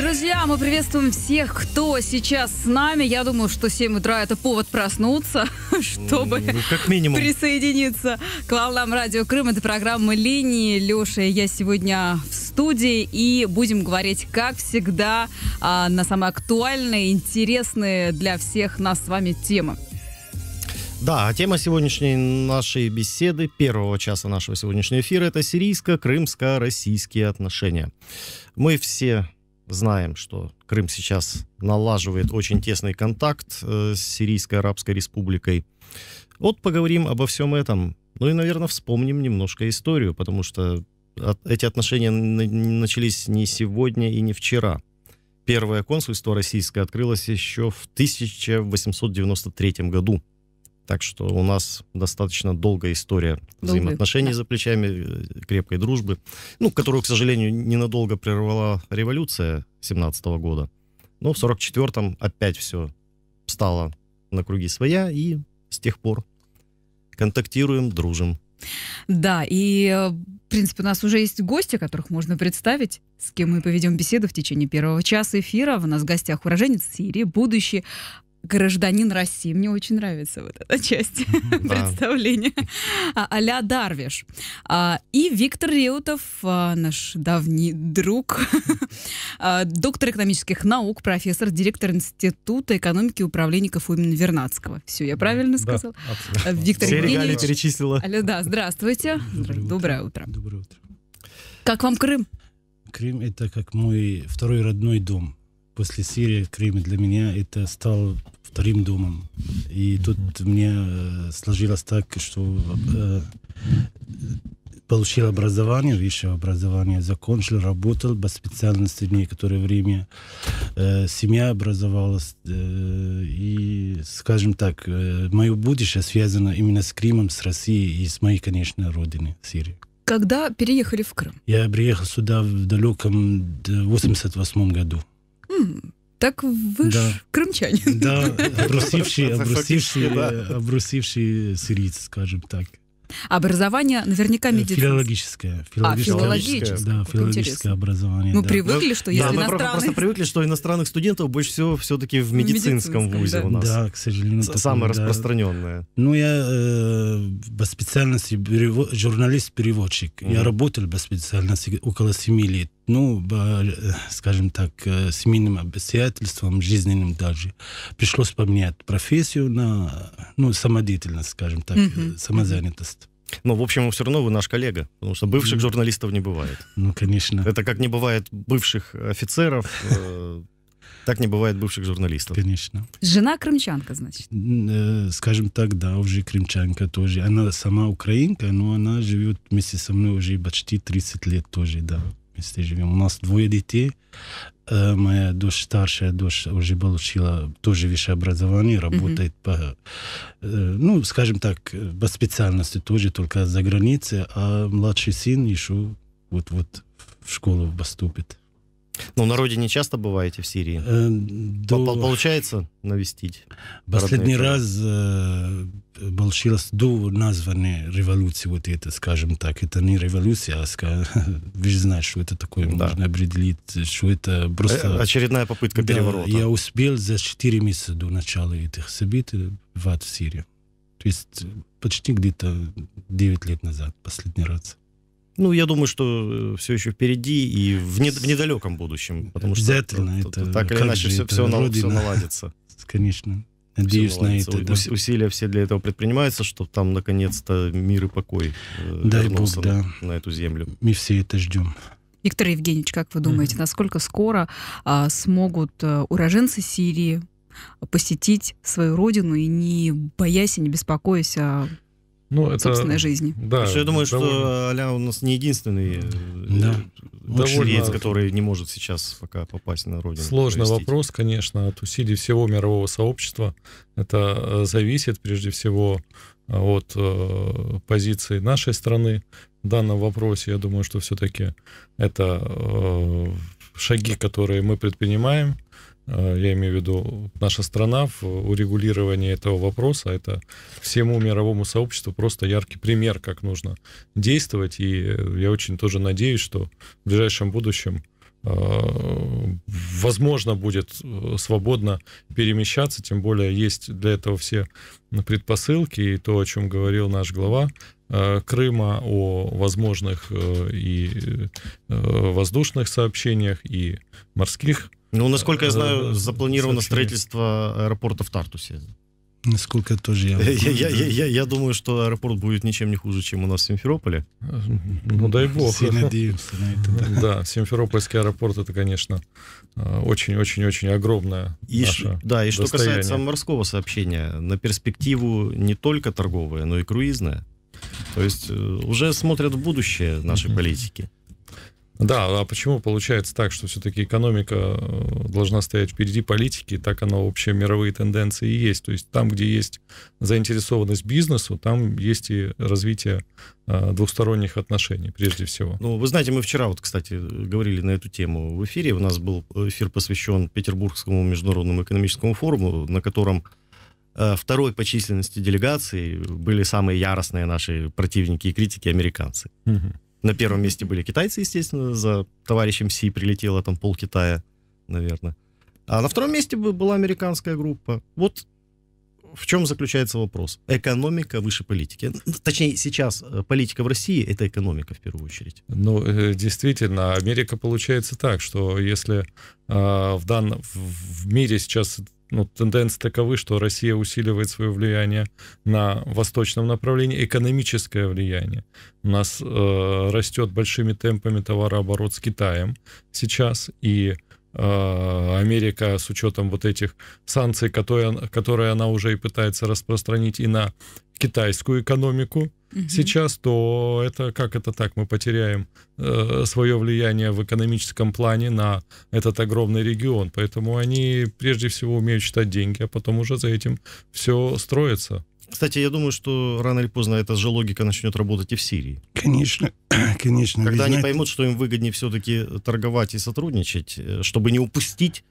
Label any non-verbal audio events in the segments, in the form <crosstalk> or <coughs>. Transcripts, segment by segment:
Друзья, мы приветствуем всех, кто сейчас с нами. Я думаю, что 7 утра это повод проснуться, <laughs> чтобы ну, ну, как минимум. присоединиться к волнам Радио Крым. Это программа «Линии». Леша и я сегодня в студии и будем говорить, как всегда, а, на самые актуальные, интересные для всех нас с вами темы. Да, а тема сегодняшней нашей беседы, первого часа нашего сегодняшнего эфира, это сирийско-крымско-российские отношения. Мы все знаем, что Крым сейчас налаживает очень тесный контакт э, с Сирийской Арабской Республикой. Вот поговорим обо всем этом. Ну и, наверное, вспомним немножко историю, потому что эти отношения начались не сегодня и не вчера. Первое консульство российское открылось еще в 1893 году. Так что у нас достаточно долгая история Долгый, взаимоотношений да. за плечами, э, крепкой дружбы, ну, которую, к сожалению, ненадолго прервала революция 17 года. Но в 44-м опять все стало на круги своя, и с тех пор контактируем, дружим. Да, и, э, в принципе, у нас уже есть гости, которых можно представить, с кем мы поведем беседу в течение первого часа эфира. У нас в гостях уроженец Сирии, будущий гражданин России. Мне очень нравится вот эта часть <laughs> представления. А, Аля Дарвиш. А, и Виктор Реутов, а, наш давний друг, <laughs> доктор экономических наук, профессор, директор Института экономики и управления КФУ имени Вернадского. Все, я правильно сказал? Виктор Все Евгеньевич. перечислила. Аля, да, здравствуйте. Доброе утро. Доброе утро. Как вам Крым? Крым — это как мой второй родной дом после Сирии Крым для меня это стал вторым домом. И тут мне э, сложилось так, что э, получил образование, высшее образование, закончил, работал по специальности некоторое время. Э, семья образовалась. Э, и, скажем так, э, мое будущее связано именно с Крымом, с Россией и с моей, конечно, родиной, Сирии. Когда переехали в Крым? Я приехал сюда в далеком 88 году так ви Да. ж кримчанин. <laughs> Да, обрусивший, обрусивший, обрусивший сириец, скажем так. Образование наверняка э, медицинское. Филологическое. А, филологическое. Да, филологическое образование. Мы ну, да. привыкли, что если Да, мы просто привыкли, что иностранных студентов больше всего все-таки в медицинском, медицинском, вузе да. у нас. Да, к сожалению. С- Самое да. распространенное. Ну, я э, по специальности перево- журналист-переводчик. Я работал по специальности около семи лет ну, скажем так, э, семейным обстоятельствам, жизненным даже. Пришлось поменять профессию на, ну, самодеятельность, скажем так, mm-hmm. самозанятость. Но, в общем, все равно вы наш коллега, потому что бывших ну. журналистов не бывает. Ну, конечно. Это как не бывает бывших офицеров, э, так не бывает бывших журналистов. Конечно. Жена крымчанка, значит? Скажем так, да, уже крымчанка тоже. Она сама украинка, но она живет вместе со мной уже почти 30 лет тоже, да місті живем. У нас двое детей. Э, моя дочь старшая дочь уже получила тоже высшее образование, работает mm -hmm. по, э, ну, скажем так, по специальности тоже, только за границей, а младший сын еще вот-вот в школу поступит. Ну, на родине часто бываете в Сирии? до... Эм, получается навестить? Последний раз э, получилось до названной революции, вот это, скажем так. Это не революция, а, скажем, <laughs> вы же знаете, что это такое, да. можно определить, что это просто... Э, очередная попытка да, переворота. я успел за 4 месяца до начала этих событий в Сирию. То есть э, почти где-то 9 лет назад, последний раз. Ну, я думаю, что э, все еще впереди и в, не, в недалеком будущем. Потому что Обязательно. Что, это, так или иначе все, все, все наладится. <laughs> Конечно. Надеюсь все наладится. на это. Да. усилия все для этого предпринимаются, чтобы там наконец-то мир и покой э, Дай вернулся Бог, на, да. на эту землю. Мы все это ждем. Виктор Евгеньевич, как вы думаете, mm-hmm. насколько скоро а, смогут э, уроженцы Сирии посетить свою родину и не боясь и не беспокоясь о а ну, это, собственной жизни. Да, Потому, я думаю, довольно... что э, Аля у нас не единственный э, да. довольно... есть, который не может сейчас пока попасть на родину. Сложный повестить. вопрос, конечно, от усилий всего мирового сообщества. Это э, зависит прежде всего от э, позиции нашей страны в данном вопросе. Я думаю, что все-таки это э, шаги, которые мы предпринимаем, Э, я имею в виду наша страна в урегулировании этого вопроса, это всему мировому сообществу просто яркий пример, как нужно действовать, и я очень тоже надеюсь, что в ближайшем будущем э, возможно будет э, свободно перемещаться, тем более есть для этого все предпосылки, и то, о чем говорил наш глава, Э, Крыма, о возможных э, и э, воздушных сообщениях, и морских. Ну, насколько я знаю, запланировано строительство аэропорта в Тартусе. Насколько тоже я... Я, я, я, я думаю, что аэропорт будет ничем не хуже, чем у нас в Симферополе. Ну, дай бог. Все надеемся на это. Да, да Симферопольский аэропорт, это, конечно, очень-очень-очень огромное и наше Да, и что касается морского сообщения, на перспективу не только торговое, но и круизное. То есть э, уже смотрят в будущее нашей mm-hmm. политики. Да, а почему получается так, что все-таки экономика э, должна стоять впереди политики, так она вообще мировые тенденции и есть. То есть там, где есть заинтересованность бизнесу, там есть и развитие э, двухсторонних отношений, прежде всего. Ну, вы знаете, мы вчера вот, кстати, говорили на эту тему в эфире. У нас был эфир посвящен Петербургскому международному экономическому форуму, на котором Э, второй по численности делегации были самые яростные наши противники и критики американцы. Угу. На первом месте были китайцы, естественно, за товарищем Си прилетело там пол Китая, наверное. А на втором месте была американская группа. Вот в чем заключается вопрос? Экономика выше политики. Точнее, сейчас э, политика в России — это экономика в первую очередь. Ну, э, действительно, Америка получается так, что если э, в, дан... в мире сейчас ну, тенденции таковы, что Россия усиливает свое влияние на восточном направлении, экономическое влияние. У нас э, растет большими темпами товарооборот с Китаем сейчас, и Э, Америка с учетом вот этих санкций, которые, которые она уже и пытается распространить и на китайскую экономику угу. сейчас, то это как это так? Мы потеряем э, свое влияние в экономическом плане на этот огромный регион. Поэтому они прежде всего умеют считать деньги, а потом уже за этим все строится. Кстати, я думаю, что рано или поздно эта же логика начнет работать и в Сирии. Конечно, <clears throat> конечно. Когда они знаете... поймут, что им выгоднее все-таки торговать и сотрудничать, э, чтобы не упустить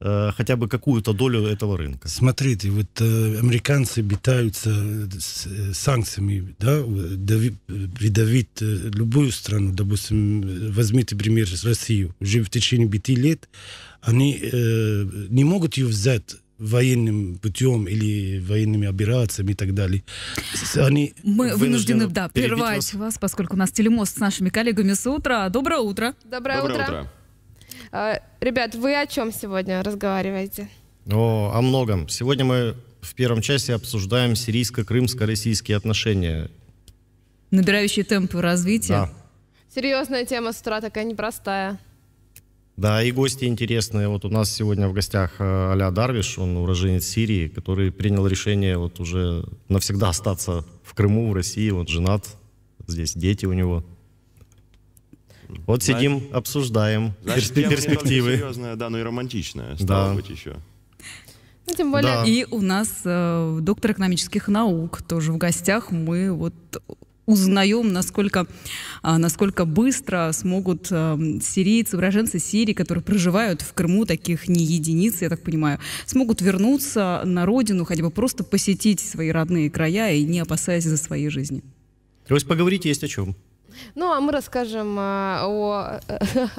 э, хотя бы какую-то долю этого рынка. Смотрите, вот э, американцы битаются э, с, э, санкциями, да, дави, придавить э, любую страну, допустим, возьмите пример с Россию, уже в течение пяти лет они э, не могут ее взять военным путем или военными операциями и так далее. Они Мы вынуждены, вынуждены да, прервать вас. вас, поскольку у нас телемост с нашими коллегами с утра. Доброе утро. Доброе, Доброе утро. утро. А, ребят, вы о чем сегодня разговариваете? О, о многом. Сегодня мы в первом части обсуждаем сирийско-крымско-российские отношения. Набирающие темпы развития. Да. Серьезная тема с утра такая непростая. Да, и гости интересные. Вот у нас сегодня в гостях э, Аля Дарвиш, он уроженец Сирии, который принял решение вот уже навсегда остаться в Крыму, в России. Вот женат, здесь дети у него. Вот Знаешь, сидим, обсуждаем значит, перспективы. Не серьезная, да, но и романтичная стало да. быть еще. Ну, тем более да. и у нас э, доктор экономических наук тоже в гостях. Мы вот узнаем, насколько, а, насколько быстро смогут а, сирийцы, уроженцы Сирии, которые проживают в Крыму, таких не единицы, я так понимаю, смогут вернуться на родину, хотя бы просто посетить свои родные края и не опасаясь за свои жизни. То есть поговорить есть о чем. Ну, а мы расскажем а, о,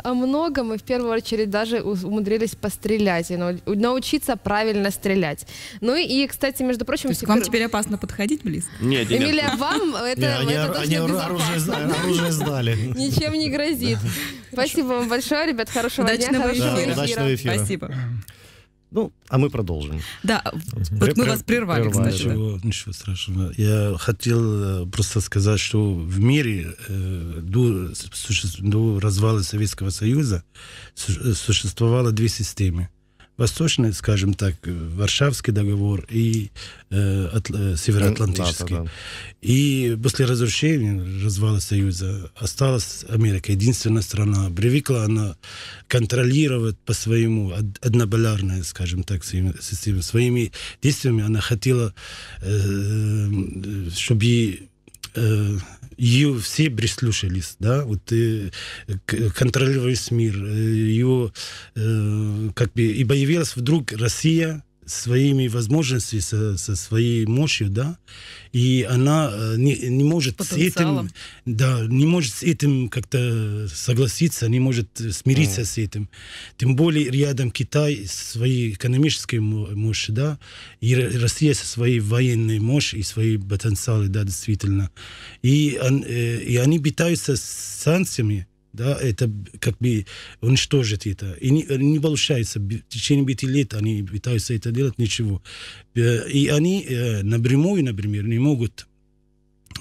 <laughs> о многом, и в первую очередь даже умудрились пострелять, и научиться правильно стрелять. Ну и, кстати, между прочим... То есть секр... вам теперь опасно подходить близко? Нет, нет. Эмилия, вам <laughs> это, они, это оружие, оружие сдали. <laughs> Ничем не грозит. Спасибо вам большое, ребят, хорошего дня, хорошего эфира. Спасибо. Ну, а мы продолжим. Да, вот мы вас прервали, прервали. кстати. Ничего, да. ничего страшного. Я хотел э, просто сказать, что в мире э, до, суще, до развала Советского Союза э, существовало две системы восточный, скажем так, э, Варшавский договор и э, от, э, Североатлантический. НАТО, да. И после разрушения, развала Союза, осталась Америка, единственная страна. Привыкла она контролировать по-своему, однополярная, скажем так, система. Своими действиями она хотела, э, чтобы э, э ее все прислушались, да, вот и э, контролировались мир, э, его э, как бы и появилась вдруг Россия, своими возможностями, со, со своей мощью, да, и она э, не, не может с этим, да, не может с этим как-то согласиться, не может э, смириться mm. с этим. Тем более рядом Китай со своей экономической мощью, да, и Россия со своей военной мощью и своей потенциалом, да, действительно. И, э, и они питаются санкциями, да, это как бы уничтожить это. И не, не получается, в течение пяти лет они пытаются это делать, ничего. Э, и они э, напрямую, например, не могут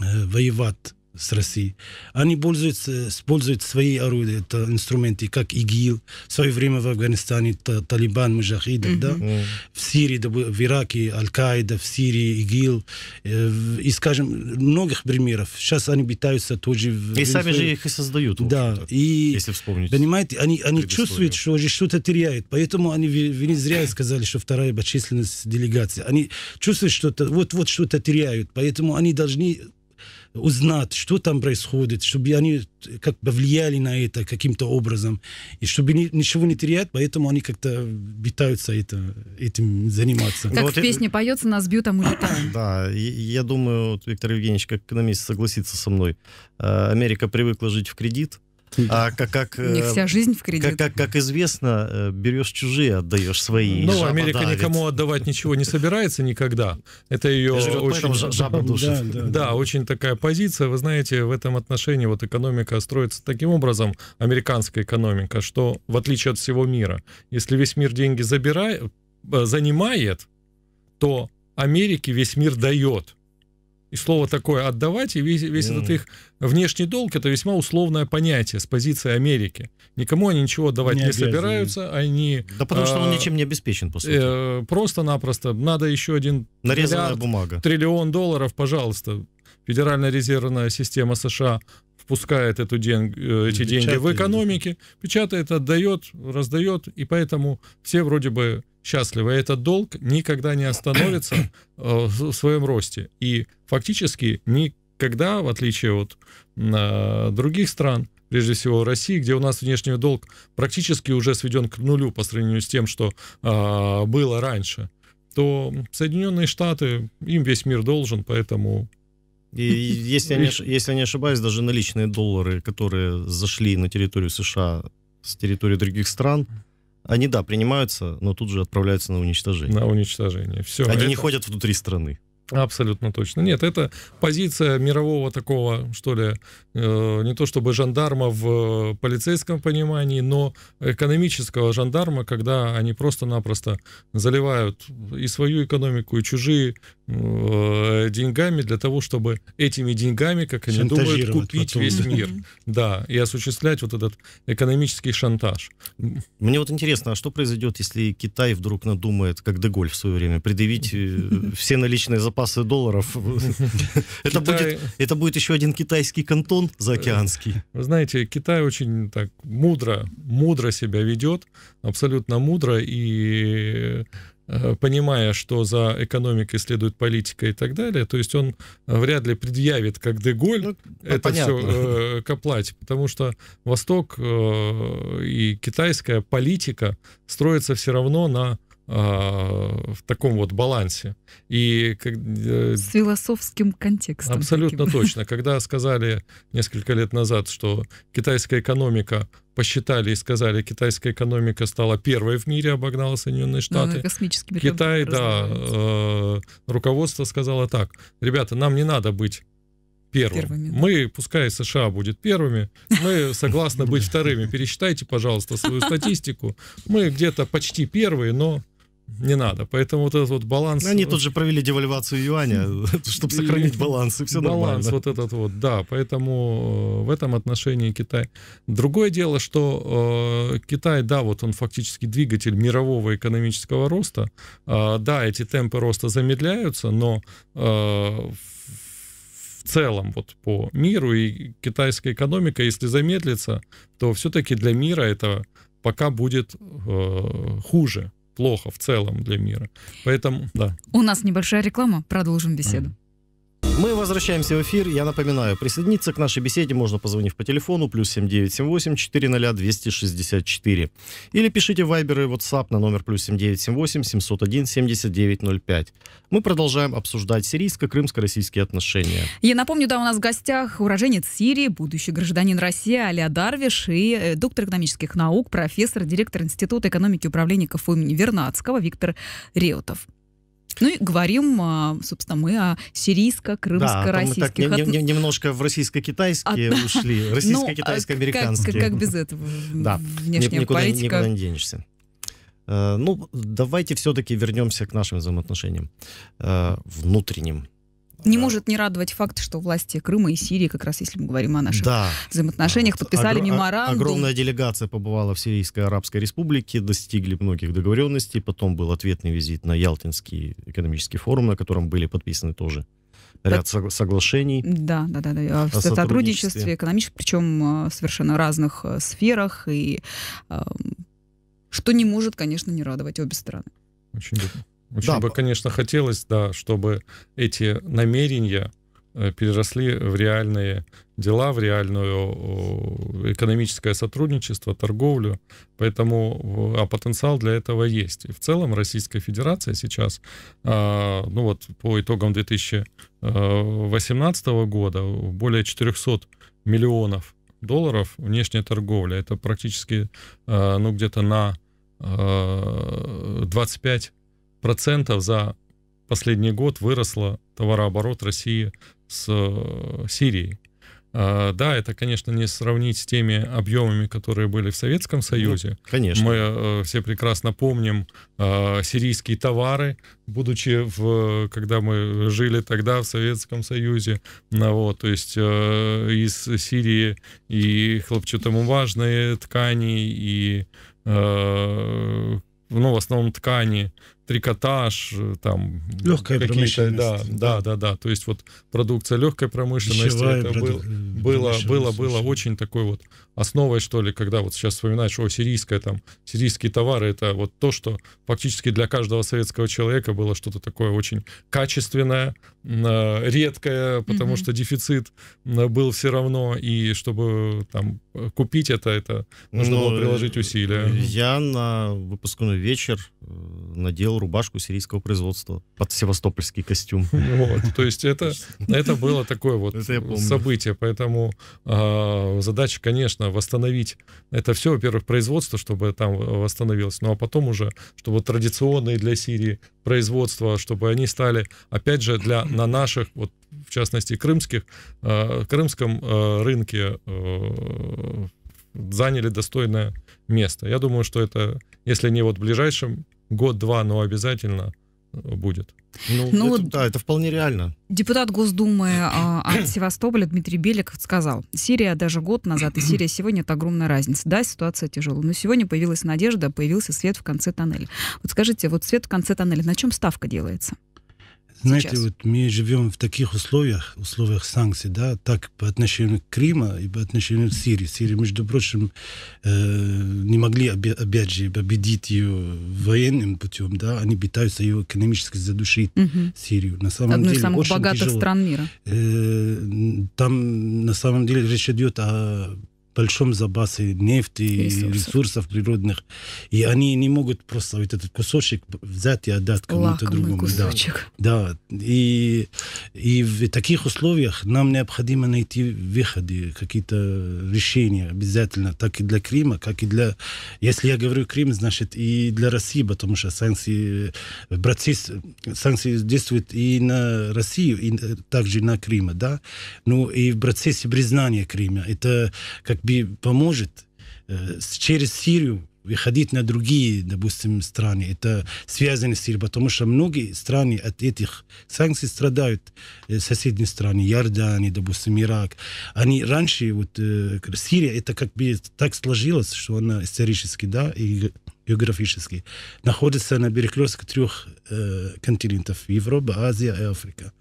э, воевать с Россией. Они пользуются, используют свои орудия, это инструменты, как ИГИЛ, в свое время в Афганистане та, Талибан, Мужахида, mm-hmm. да? Mm-hmm. в Сирии, да, в Ираке Аль-Каида, в Сирии ИГИЛ, э, и, скажем, многих примеров. Сейчас они питаются тоже... В, и сами же их и создают, да, и, если вспомнить. Понимаете, они, они чувствуют, что уже что-то теряют, поэтому они не зря сказали, что вторая по численности делегации. Они чувствуют что вот-вот что-то теряют, поэтому они должны узнать, что там происходит, чтобы они э, как повлияли на это каким-то образом, и чтобы ни, ничего не терять, поэтому они как-то пытаются это, этим заниматься. Как ну вот в песне поется, нас бьют, а мы летаем. Да, я думаю, вот Виктор Евгеньевич, как экономист, согласится со мной. Э, Америка привыкла жить в кредит, а <laughs> как, как, Не э, вся жизнь в кредит. Как, как, как известно, э, берешь чужие, отдаешь свои. Ну, Америка давит. никому отдавать ничего не собирается никогда. Это ее Живет очень... Жаба <laughs> душит. Да, да, да. да, очень такая позиция. Вы знаете, в этом отношении вот экономика строится таким образом, американская экономика, что в отличие от всего мира, если весь мир деньги забирает, э, занимает, то Америке весь мир дает. И слово такое «отдавать», и весь, весь mm. этот их внешний долг – это весьма условное понятие с позиции Америки. Никому они ничего отдавать не, не собираются, они… Да потому что он а, ничем не обеспечен, по сути. Э, просто-напросто надо еще один Нарезанная миллиард, бумага. триллион долларов, пожалуйста. Федеральная резервная система США впускает эту день э, эти деньги в экономике, печатает, отдает, раздает, и поэтому все вроде бы счастливы. Этот долг никогда не остановится <coughs> э, в своем росте. И фактически никогда, в отличие от а, других стран, прежде всего России, где у нас внешний долг практически уже сведен к нулю по сравнению с тем, что а, было раньше, то Соединенные Штаты, им весь мир должен, поэтому и если я, не, если я не ошибаюсь, даже наличные доллары, которые зашли на территорию США с территории других стран, они, да, принимаются, но тут же отправляются на уничтожение. На уничтожение. Все. Они это... не ходят внутри страны. Абсолютно точно. Нет, это позиция мирового такого, что ли, э, не то чтобы жандарма в э, полицейском понимании, но экономического жандарма, когда они просто-напросто заливают и свою экономику, и чужие Э, деньгами для того, чтобы этими деньгами, как они думают, купить потом. весь мир. Да, и осуществлять вот этот экономический шантаж. Мне вот интересно, а что произойдет, если Китай вдруг надумает, как Деголь в свое время, предъявить э, <laughs> все наличные запасы долларов? <laughs> Это будет это будет еще один китайский кантон заокеанский. Вы знаете, Китай очень так мудро, мудро себя ведет, абсолютно мудро, и Э, понимая, что за экономикой следует политика и так далее, то есть он э, вряд ли предъявит, как Деголь, ну, ну, это понятно. все э, к оплате, потому что Восток э, и китайская политика строится все равно на Э, в таком вот балансе. И как, э, С философским контекстом. Абсолютно таким. точно. Когда сказали несколько лет назад, что китайская экономика посчитали и сказали, китайская экономика стала первой в мире, обогнала Соединенные Штаты. Да, Китай, да, э, руководство сказало так, ребята, нам не надо быть первым. Первыми, да. Мы, пускай США будет первыми, мы согласны быть <laughs> вторыми. Пересчитайте, пожалуйста, свою <laughs> статистику. Мы где-то почти первые, но не надо. Поэтому вот этот вот баланс... Они э, тут же провели девальвацию юаня, <laughs> чтобы сохранить баланс, и все баланс, нормально. Баланс вот этот вот, да. Поэтому э, в этом отношении Китай... Другое дело, что э, Китай, да, вот он фактически двигатель мирового экономического роста. да, эти темпы роста замедляются, но в целом вот по миру и китайская экономика, если замедлится, то все-таки для мира это пока будет э, хуже плохо в целом для мира. Поэтому, да. У нас небольшая реклама, продолжим беседу. mm мы возвращаемся в эфир. Я напоминаю, присоединиться к нашей беседе можно, позвонив по телефону плюс 7978 400 264. Или пишите в Viber и WhatsApp на номер плюс 7978 701 7905. Мы продолжаем обсуждать сирийско-крымско-российские отношения. Я напомню, да, у нас в гостях уроженец Сирии, будущий гражданин России Аля Дарвиш и э, доктор экономических наук, профессор, директор Института экономики управления КФУ имени Вернадского Виктор Реутов. Ну и говорим, а, собственно, мы о сирийско-крымско-российских да, а отношениях. немножко в российско-китайские Одна... ушли, ну, а российско-китайско-американские. Ну, как, как без этого? <laughs> Да, внешняя никуда, политика. Никуда не денешься. Э, ну, давайте все-таки вернемся к нашим взаимоотношениям э, внутренним. Не да. может не радовать факт, что власти Крыма и Сирии, как раз если мы говорим о наших да. взаимоотношениях, подписали Огр- а, меморандум. Огромная делегация побывала в Сирийской Арабской Республике, достигли многих договоренностей. Потом был ответный визит на Ялтинский экономический форум, на котором были подписаны тоже ряд соглашений. Да, да, да, да. А, о, о сотрудничестве, сотрудничестве экономическом, причем а, в совершенно разных сферах, и что не может, конечно, не радовать обе стороны. Очень очень да. бы, конечно, хотелось, да, чтобы эти намерения э, переросли в реальные дела, в реальную экономическое сотрудничество, торговлю. Поэтому а потенциал для этого есть. И в целом Российская Федерация сейчас, а, ну вот по итогам 2018 э, года, более 400 миллионов долларов внешняя торговля. Это практически, э, ну где-то на 25 процентов за последний год выросло товарооборот России с э, Сирией. А, да, это, конечно, не сравнить с теми объемами, которые были в Советском ну, Союзе. Ну, конечно. Мы э, все прекрасно помним э, сирийские товары, будучи в, когда мы жили тогда в Советском Союзе. Ну, вот, то есть из Сирии и хлопчатомуважные ткани, и ну, в основном ткани, трикотаж, э, там легкая промышленность да, да, да, да, то есть вот продукция легкой промышленности, Вещевая это был, э, было, было, было очень такой вот основой что ли, когда вот сейчас вспоминаешь, о, сирийская там, сирийские товары, это вот то, что фактически для каждого советского человека было что-то такое очень качественное, э, редкое, потому mm-hmm. что дефицит был все равно, и чтобы там купить это, это нужно Но было ну, приложить усилия. Я на выпускной вечер надел сделал рубашку сирийского производства под севастопольский костюм. <laughs> Вот, то есть это, это было такое вот событие, поэтому э, задача, конечно, восстановить это все, во-первых, производство, чтобы там восстановилось, ну а потом уже, чтобы традиционные для Сирии производства, чтобы они стали, опять же, для, на наших, вот в частности, крымских, э, крымском э, рынке э, заняли достойное место. Я думаю, что это, если не вот в ближайшем год-два, но обязательно э, будет. Ну, ну это, да, это вполне реально. Депутат Госдумы а, от <coughs> Севастополя Дмитрий Белик сказал, Сирия даже год назад и Сирия сегодня это огромная разница. Да, ситуация тяжелая, но сегодня появилась надежда, появился свет в конце тоннеля. Вот скажите, вот свет в конце тоннеля, на чем ставка делается? Знаете, сейчас? вот мы живем в таких условиях, условиях санкций, да, так по отношению к Крыму и по отношению к Сирии. Сирия, между прочим, э, не могли, опять же, победить ее военным путем, да, они пытаются ее экономически задушить, угу. Сирию. На самом Одну деле, из самых очень богатых тяжело. стран мира. Э, там, на самом деле, речь идет о большом запасе нефти ресурсов. и ресурсов природных. И они не могут просто вот этот кусочек взять и отдать кому-то другому. Кусочек. Да. да. И, и в таких условиях нам необходимо найти выходы, какие-то решения обязательно, так и для Крыма, как и для... Если я говорю Крым, значит и для России, потому что санкции, процесс, санкции действуют и на Россию, и также на Крым, да? Ну и в процессе признания Крыма. Это как поможет э, через Сирию выходить на другие, допустим, страны. Это связано с Сирией, потому что многие страны от этих санкций страдают. Э, соседние страны, Иордания, допустим, Ирак. Они раньше, вот э, Сирия, это как бы так сложилось, что она исторически, да, и географически, находится на перекрестке трех э, континентов – Европа, Азия и Африка.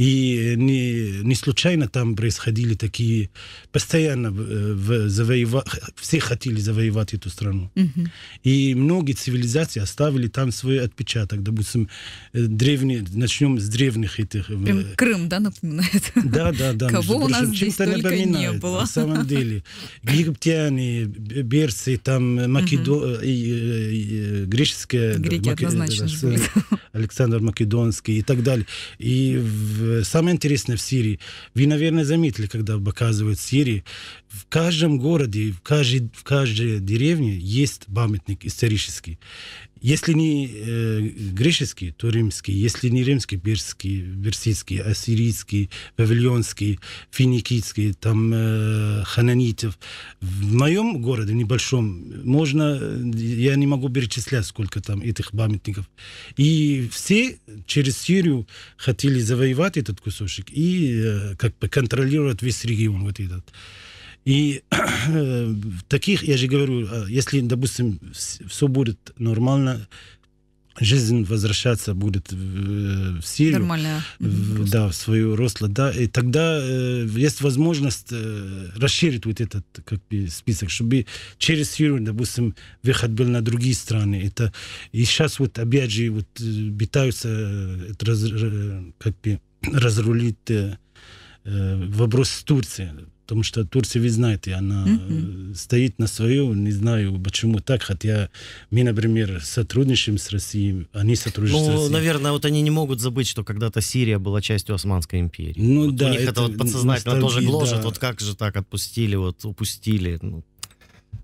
И не, не случайно там происходили такие… Постоянно в э, завоева... все хотели завоевать эту страну. Mm-hmm. И многие цивилизации оставили там свой отпечаток. Допустим, э, древние, начнем с древних этих… Э, Прям Крым, да, напоминает? Да, да, да. Кого у нас здесь только не было. На самом деле. <laughs> Египтяне, берцы, там, Македония… Э, греческие... Греки Мак... однозначно. Да, э, Александр Македонский и так далее. И в... самое интересное в Сирии, вы, наверное, заметили, когда показывают Сирию, в каждом городе, в каждой, в каждой деревне есть памятник исторический. Если не э, греческий, то римский. Если не римский, перский, персидский, ассирийский, павильонский, финикийский, там э, хананитов. В моем городе небольшом можно, э, я не могу перечислять, сколько там этих памятников. И все через Сирию хотели завоевать этот кусочек и э, как бы контролировать весь регион вот этот. И <clears throat> э, таких, я же говорю, а, если, допустим, все будет нормально, жизнь возвращаться будет в, э, в Сирию, да, в свою росло, да, и тогда э, есть возможность э, расширить вот этот как бы список, чтобы через Сирию, допустим, выход был на другие страны. Это и сейчас вот опять же вот э, пытаются э, раз, как бы разрулить э, вопрос с Турцией потому что Турция, вы знаете, она mm-hmm. стоит на свою, не знаю, почему так, хотя мы, например, сотрудничаем с Россией, они сотрудничают ну, с Россией. наверное, вот они не могут забыть, что когда-то Сирия была частью Османской империи. Ну вот да. У них это, это вот подсознательно тоже гложет, да. вот как же так отпустили, вот упустили, ну,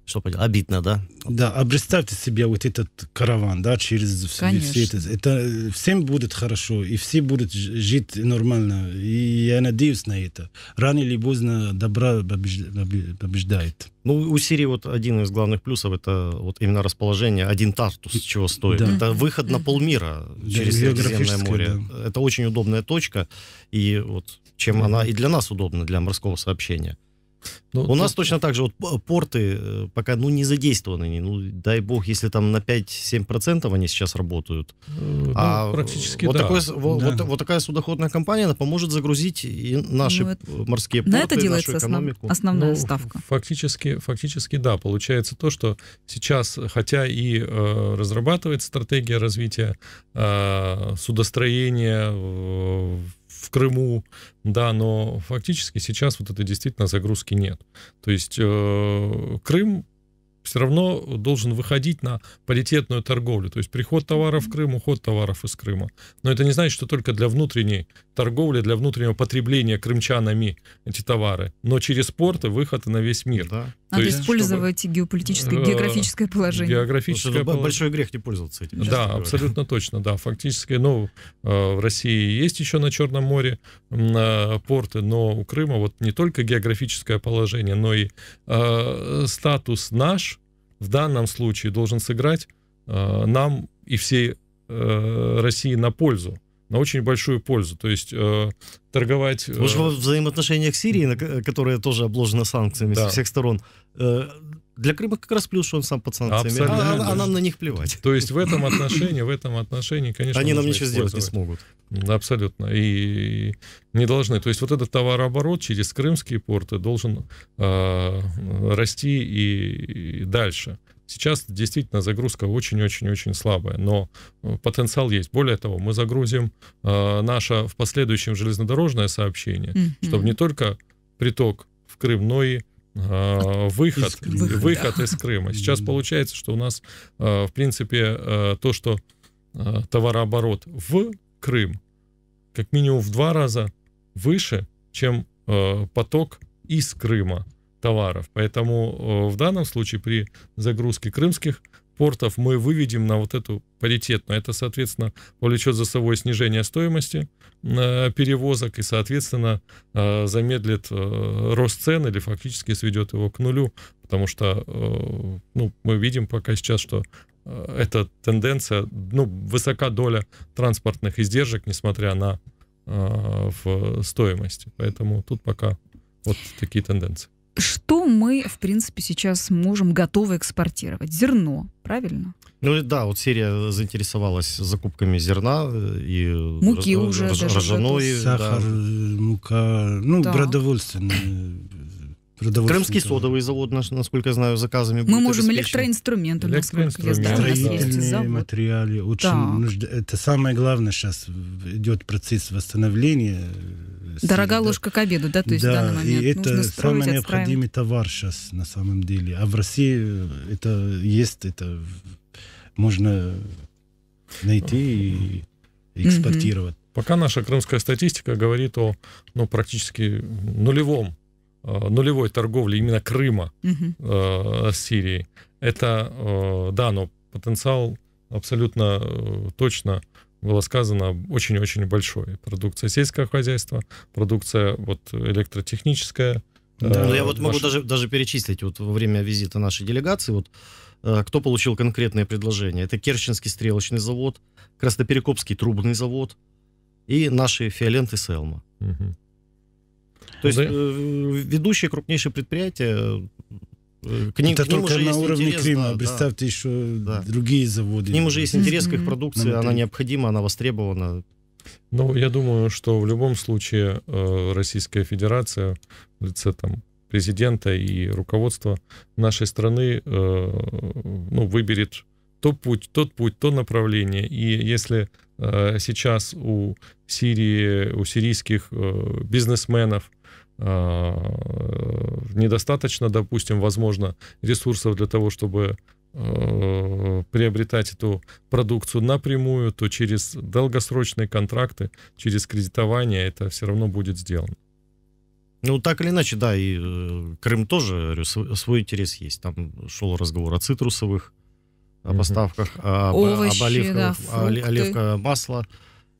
что поделать, обидно, да? Да, а представьте себе вот этот караван, да, через Конечно. все это. Это э, всем будет хорошо, и все будут жить нормально. И я надеюсь на это. Рано или поздно добра побеждает. Ну, у Сирии вот один из главных плюсов это вот именно расположение, один тартус, чего стоит. Да. Это выход на полмира да, через Средиземное море. Да. Это очень удобная точка, и вот чем да. она и для нас удобна, для морского сообщения. Ну, У ну, нас точно так же вот порты э, пока ну, не задействованы. Ну, дай бог, если там на 5-7% они сейчас работают. Э, а ну, а практически вот, да. такое, да. Вот, вот, вот такая судоходная компания, она поможет загрузить и наши ну, это, морские порты, на это делается нашу экономику. Основ, основная ну, ставка. Фактически, фактически да. Получается то, что сейчас, хотя и э, разрабатывает стратегия развития э, судостроения, э, в Крыму, да, но фактически сейчас вот этой действительно загрузки нет. То есть э, Крым все равно должен выходить на паритетную торговлю. То есть приход товаров в Крым, уход товаров из Крыма. Но это не значит, что только для внутренней торговли, для внутреннего потребления крымчанами эти товары. Но через порты выход на весь мир. Да. Надо есть, использовать чтобы... геополитическое, э, географическое положение. Географическое это ну, большой грех не пользоваться этим. Да, абсолютно точно, да. Фактически, ну, э, в России есть еще на Черном море э, порты, но у Крыма вот не только географическое положение, но и статус наш в данном случае должен сыграть нам и всей России на пользу на очень большую пользу. То есть э, торговать... Э... Потому во взаимоотношениях с Сирией, которая тоже обложена санкциями да. со всех сторон, э, для Крыма как раз плюс, что он сам под санкциями, а, Абсолютно. а, а, а нам на них плевать. То есть в этом отношении, в этом отношении, конечно... Они нам ничего сделать не смогут. Абсолютно. И не должны. То есть вот этот товарооборот через крымские порты должен э, расти и, и дальше. Сейчас действительно загрузка очень-очень-очень слабая, но э, потенциал есть. Более того, мы загрузим э, наше в последующем железнодорожное сообщение, mm-hmm. чтобы не только приток в Крым, но и э, выход, из, Крыма. выход да. из Крыма. Сейчас mm-hmm. получается, что у нас, э, в принципе, э, то, что э, товарооборот в Крым как минимум в два раза выше, чем э, поток из Крыма товаров. Поэтому э, в данном случае при загрузке крымских портов мы выведем на вот эту паритетную. Это, соответственно, повлечет за собой снижение стоимости э, перевозок и, соответственно, э, замедлит рост цен или фактически сведет его к нулю, потому что ну, мы видим пока сейчас, что эта тенденция, ну, высока доля транспортных издержек, несмотря на в стоимости. Поэтому тут пока вот такие тенденции что мы, в принципе, сейчас можем готовы экспортировать? Зерно, правильно? Ну да, вот Сирия заинтересовалась закупками зерна э, и муки раз, уже, рож, рожаной, сахар, да. Э, мука, ну да. продовольственные э, Крымский содовый завод, насколько я знаю, заказами Мы можем электроинструменты, электроинструменты, строительные да, материалы. Очень нужд... Это самое главное сейчас идет процесс восстановления сильно. Дорога ложка к обеду, да, то есть да, в данный момент. И это строить, самый необходимый товар сейчас на самом деле. А в России э, это есть, это можно найти и экспортировать. Пока наша крымская статистика говорит о ну, практически нулевом э, нулевой торговле именно Крыма угу. э, с Сирией. Это, э, да, но потенциал абсолютно э, точно было сказано, очень-очень большой. Продукция сельского хозяйства, продукция вот электротехническая. Да, ну, э, я вот наш... могу даже, даже перечислить вот во время визита нашей делегации, вот э, кто получил конкретные предложения. Это Керченский стрелочный завод, Красноперекопский трубный завод и наши Фиоленты Селма. Угу. То есть ну да. э, ведущие крупнейшие предприятия к э, ним, Это к ним только уже на уровне интерес, Крыма. Да, Представьте да. еще да. другие заводы. К ним уже есть интерес к их продукции, она необходима, она востребована. Ну, я думаю, что в любом случае э, Российская Федерация в лице там президента и руководства нашей страны э, ну, выберет то путь, тот путь, то направление. И если сейчас у Сирии, у сирийских бизнесменов Э, недостаточно, допустим, возможно, ресурсов для того, чтобы э, приобретать эту продукцию напрямую, то через долгосрочные контракты, через кредитование это все равно будет сделано. Ну, так или иначе, да, и э, Крым тоже свой интерес есть. Там шел разговор о цитрусовых, о поставках, mm об, Овощи, об оливках, да, оливка масла.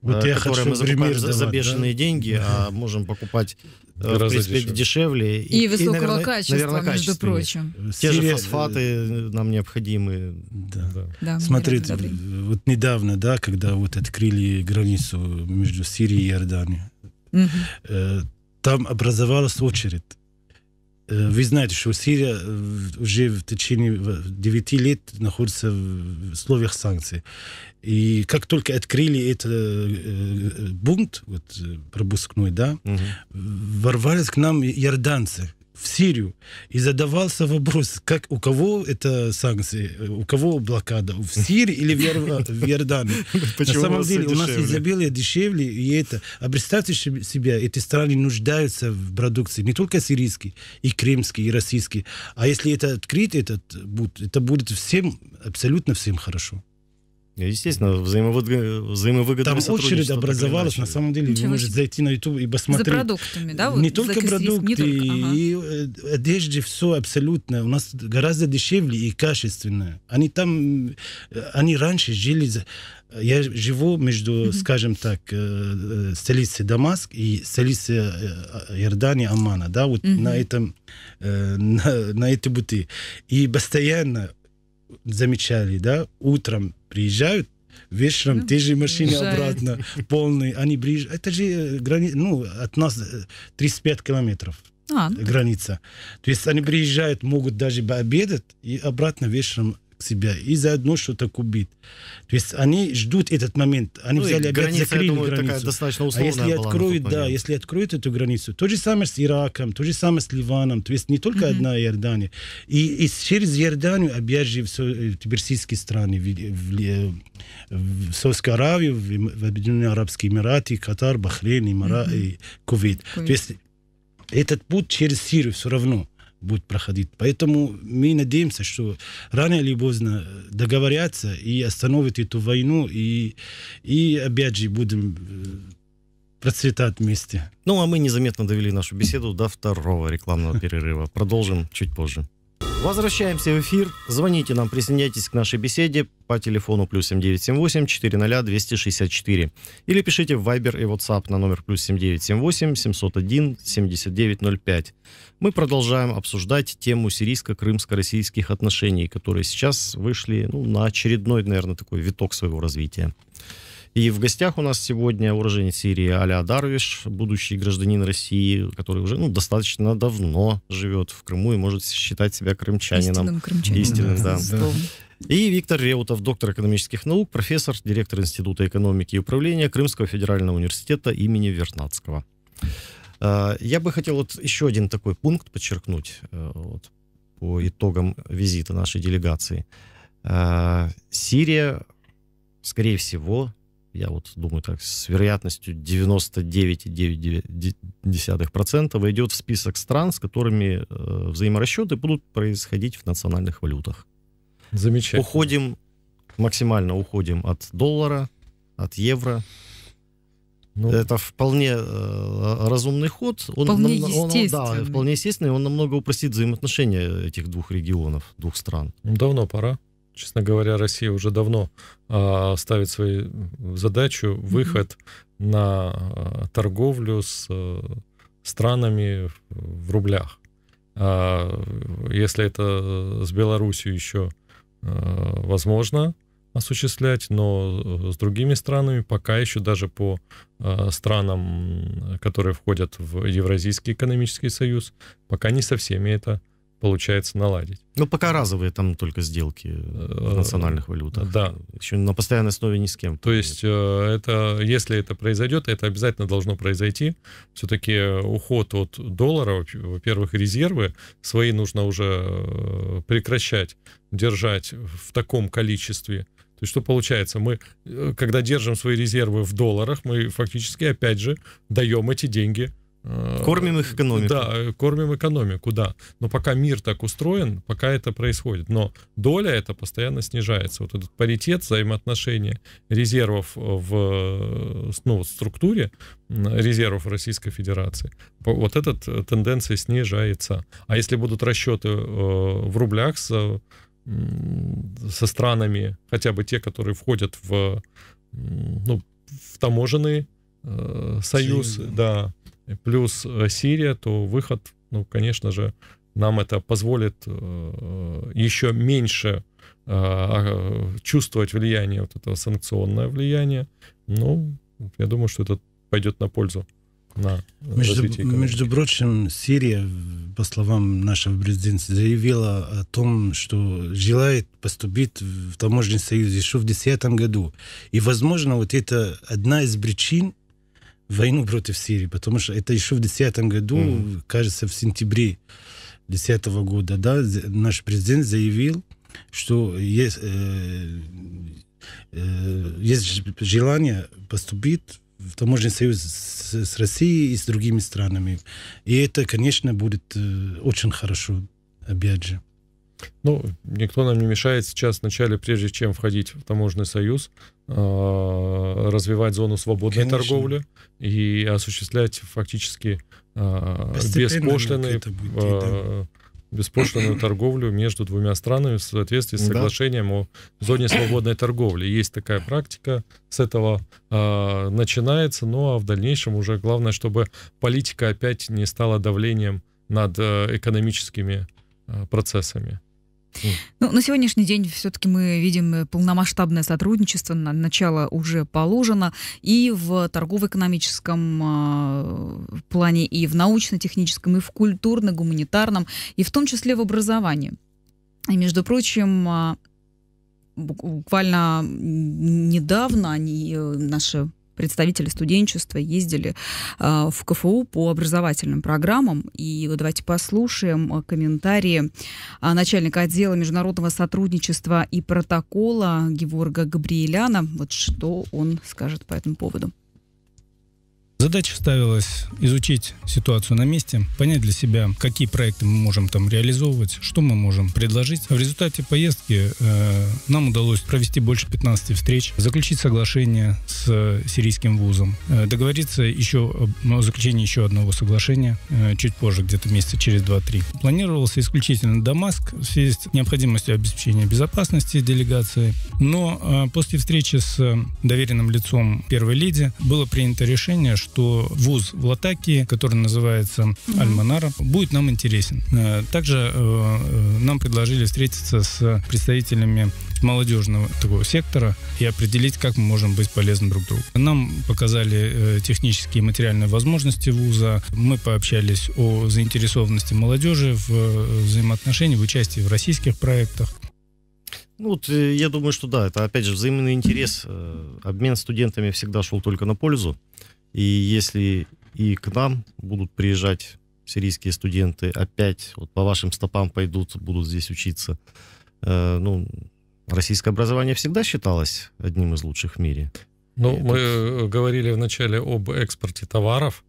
Вот я которые хочу мы закупаем за, за бешеные да? деньги, а можем покупать Э, Гораздо в принципе, дешевле. дешевле. И, и высокого и, наверное, качества, наверное, между прочим. Те Сирия... же фосфаты нам необходимы. Да. Да. Да, Смотри, вот недавно, да, когда вот открыли границу между Сирией и Иорданией, угу. там образовалась очередь Э, вы знаете, что Сирия э, уже в течение 9 лет находится в условиях санкций. И как только открыли этот э, бунт, вот, пропускной, да, угу. ворвались к нам иорданцы в Сирию. И задавался вопрос, как у кого это санкции, у кого блокада, в Сирии или в, Яр... в Иордании. <laughs> На самом деле у нас изобилие дешевле, и это. А представьте себе, эти страны нуждаются в продукции, не только сирийский, и кремский, и российский. А если это открыть, этот, это будет всем, абсолютно всем хорошо. Естественно, взаимовыгодные, взаимовыгодные Там очередь образовалась, на самом деле, Ничего вы можете зайти на YouTube и посмотреть. За продуктами, да? Вот, не только продукты, не только, ага. и э, одежды, все абсолютно. У нас гораздо дешевле и качественное. Они там, э, они раньше жили... Я живу между, mm-hmm. скажем так, э, столицей Дамаск и столицей Иордании Амана, да, вот mm-hmm. на этом, на, на этой бути И постоянно замечали, да, утром приезжают, вечером ну, те же машины Жаль. обратно, полные, они ближе. Это же э, грани... ну, от нас 35 э, километров а, ну. граница. То есть они приезжают, могут даже обедать и обратно вечером себя и заодно что-то кубит, То есть они ждут этот момент. Они ну, взяли опять граница, закрыли думаю, границу. достаточно а если откроют, да, если откроют эту границу, то же самое с Ираком, то же самое с Ливаном. То есть не только mm-hmm. одна Иордания. И, и через Иорданию опять все персидские э, страны, в, в, в, в Аравию, в, в Объединенные Арабские Эмираты, Катар, Бахрейн, Эмира, mm-hmm. и Кувейт. Кувейт. То есть этот путь через Сирию все равно будет проходить. Поэтому мы надеемся, что рано или поздно э, договорятся и остановят эту войну, и, и опять же будем э, процветать вместе. Ну, а мы незаметно довели нашу беседу до второго рекламного перерыва. Продолжим чуть позже. Возвращаемся в эфир. Звоните нам, присоединяйтесь к нашей беседе по телефону плюс 7978 400 264. Или пишите в Viber и WhatsApp на номер плюс 7978 701 7905. Мы продолжаем обсуждать тему сирийско-крымско-российских отношений, которые сейчас вышли ну, на очередной, наверное, такой виток своего развития. И в гостях у нас сегодня уроженец Сирии Аля Дарвиш, будущий гражданин России, который уже ну, достаточно давно живет в Крыму и может считать себя крымчанином. Истинным крымчанином. Истинным, да. да. И Виктор Реутов, доктор экономических наук, профессор, директор Института экономики и управления Крымского федерального университета имени Вернадского. А, я бы хотел вот еще один такой пункт подчеркнуть э, вот, по итогам визита нашей делегации. А, Сирия, скорее всего, я вот думаю так, с вероятностью 99,9% войдет в список стран, с которыми э, взаиморасчеты будут происходить в национальных валютах. Замечательно. Уходим, максимально уходим от доллара, от евро. Ну, это вполне э, разумный ход. Он, вполне нам, он, он, да, вполне естественный. Он намного упростит взаимоотношения этих двух регионов, двух стран. Давно пора честно говоря, Россия уже давно э, ставит свою задачу выход mm-hmm. на э, торговлю с э, странами в рублях. А если это с Белоруссией еще э, возможно осуществлять, но с другими странами пока еще даже по э, странам, которые входят в Евразийский экономический союз, пока не со всеми это получается наладить. Ну, пока разовые там только сделки в э, национальных валютах. Да. Еще на постоянной основе ни с кем. То есть, э, это, если это произойдет, это обязательно должно произойти. Все-таки э, уход от доллара, во-первых, резервы свои нужно уже прекращать держать в таком количестве, то есть что получается? Мы, когда держим свои резервы в долларах, мы фактически опять же даем эти деньги Э, кормим их экономику. Да, э, кормим экономику, да. Но пока мир так устроен, пока это происходит. Но доля это постоянно снижается. Вот этот паритет взаимоотношения резервов в ну, структуре резервов Российской Федерации, вот эта э, тенденция снижается. А если будут расчеты в рублях со, со странами, хотя бы те, которые входят в, ну, в таможенный союз, Чили, да. да плюс э, Сирия, то выход, ну, конечно же, нам это позволит э, э, еще меньше а, чувствовать влияние, вот этого санкционное влияние. Ну, я думаю, что это пойдет на пользу. На между, между прочим, Сирия, по словам нашего президента, заявила о том, что желает поступить в таможенный союз еще в 2010 году. И, возможно, вот это одна из причин, войну против Сирии, потому что это еще в 2010 году, mm-hmm. кажется, в сентябре 2010 года, да, наш президент заявил, что есть, э, э, есть желание поступить в таможенный союз с, с Россией и с другими странами. И это, конечно, будет э, очень хорошо, опять же. Ну, никто нам не мешает сейчас вначале, прежде чем входить в таможенный союз, Э, развивать зону свободной Конечно. торговли и осуществлять фактически э, беспошлиной, э, да. беспошлиную <clears throat> торговлю между двумя странами в соответствии с соглашением да. о зоне свободной торговли. Есть такая практика, с этого начинается, ну а в дальнейшем уже главное, чтобы политика опять не стала давлением над экономическими процессами. Ну, на сегодняшний день все-таки мы видим э, полномасштабное сотрудничество, на начало уже положено и в торгово-экономическом э, плане, и в научно-техническом, и в культурно-гуманитарном, и в том числе в образовании. И, между прочим, а, буквально недавно они, э, наши представители студенчества ездили э, в КФУ по образовательным программам. И вот давайте послушаем э, комментарии э, начальника отдела международного сотрудничества и протокола Геворга Габриеляна. Вот что он скажет по этому поводу. Задача ставилась изучить ситуацию на месте, понять для себя, какие проекты мы можем там реализовывать, что мы можем предложить. В результате поездки э, нам удалось провести больше 15 встреч, заключить соглашение с э, сирийским вузом, э, договориться еще ну, о заключении еще одного соглашения э, чуть позже, где-то месяца через 2-3. Планировался исключительно Дамаск в связи с необходимостью обеспечения безопасности делегации, но э, после встречи с э, доверенным лицом первой леди было принято решение, что что вуз в Латакии, который называется mm-hmm. Альманара, будет нам интересен. Э, также э, э, нам предложили встретиться с представителями молодежного такого сектора и определить, как мы можем быть полезны друг другу. Нам показали технические и материальные возможности вуза, мы пообщались о заинтересованности молодежи в взаимоотношении, в участии в российских проектах. Ну, вот, я думаю, что да, это опять же взаимный интерес. Обмен студентами всегда шел только на пользу. И если и к нам будут приезжать сирийские студенты, опять вот по вашим стопам пойдут, будут здесь учиться, э, ну, российское образование всегда считалось одним из лучших в мире. Ну, и мы это... Э, говорили вначале об экспорте товаров,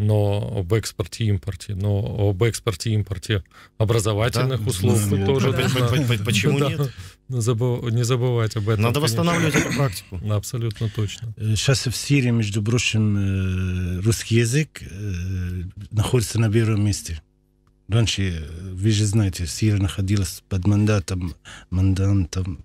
но об экспорте и импорте, но об экспорте и импорте образовательных да? услуг да, ну, тоже да. нужно. Почему да. нет? не забывать об этом. Надо конечно. восстанавливать эту практику. Абсолютно точно. Сейчас э, в Сирии, между прочим, э, русский язык э, находится на первом месте. Раньше, вы же знаете, Сирия находилась под мандатом, мандантом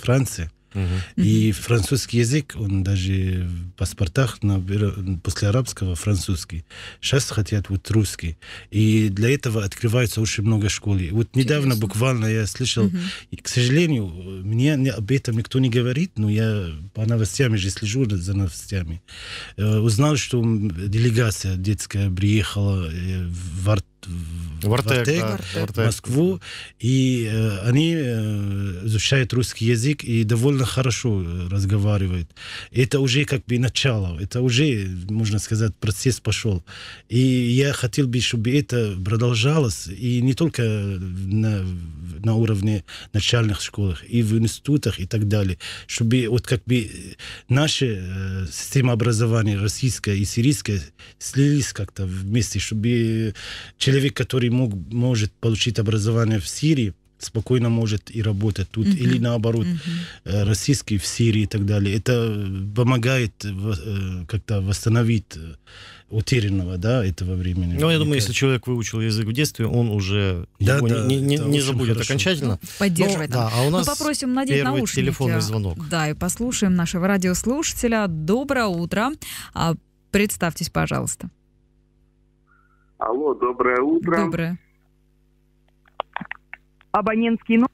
Франции. Угу. И французский язык, он даже в паспортах набер... после арабского французский. Сейчас хотят вот русский. И для этого открывается очень много школ. И вот недавно Интересно. буквально я слышал, угу. и, к сожалению, мне об этом никто не говорит, но я по новостям же слежу за новостями. Э, узнал, что делегация детская приехала э, в Арт в Артек, Артек, да, в Артек. Москву, и э, они э, изучают русский язык и довольно хорошо э, разговаривают. Это уже как бы начало, это уже, можно сказать, процесс пошел. И я хотел бы, чтобы это продолжалось, и не только на, на уровне начальных школах, и в институтах и так далее, чтобы вот как бы э, наша э, система образования российская и сирийская слились как-то вместе, чтобы через э, человек, который мог, может получить образование в Сирии, спокойно может и работать тут, mm-hmm. или наоборот, mm-hmm. российский в Сирии и так далее. Это помогает э, как-то восстановить э, утерянного, да, этого времени. Ну, я думаю, если человек выучил язык в детстве, он уже да, его да, не, не, не забудет хорошо. окончательно. Ну, поддерживает. Ну, да, а у ну, нас Мы попросим надеть первый наушники. телефонный звонок. Да, и послушаем нашего радиослушателя. Доброе утро. А, представьтесь, пожалуйста. Алло, доброе утро. Доброе. Абонентский номер.